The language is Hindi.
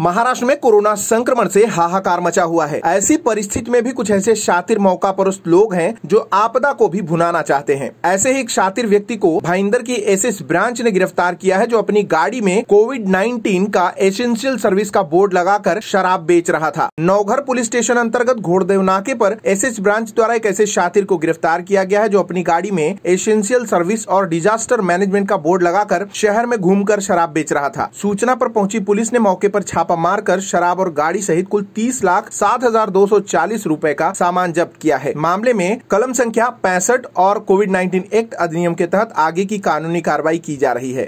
महाराष्ट्र में कोरोना संक्रमण से हाहाकार मचा हुआ है ऐसी परिस्थिति में भी कुछ ऐसे शातिर मौका पर लोग हैं जो आपदा को भी भुनाना चाहते हैं ऐसे ही एक शातिर व्यक्ति को भाईंदर की एस ब्रांच ने गिरफ्तार किया है जो अपनी गाड़ी में कोविड 19 का एसेंशियल सर्विस का बोर्ड लगाकर शराब बेच रहा था नौघर पुलिस स्टेशन अंतर्गत घोड़देव नाके आरोप एस ब्रांच द्वारा एक ऐसे शातिर को गिरफ्तार किया गया है जो अपनी गाड़ी में एसेंशियल सर्विस और डिजास्टर मैनेजमेंट का बोर्ड लगाकर शहर में घूम शराब बेच रहा था सूचना आरोप पहुँची पुलिस ने मौके आरोप छापा मारकर शराब और गाड़ी सहित कुल तीस लाख सात हजार दो सौ चालीस रूपए का सामान जब्त किया है मामले में कलम संख्या पैंसठ और कोविड नाइन्टीन एक्ट अधिनियम के तहत आगे की कानूनी कार्रवाई की जा रही है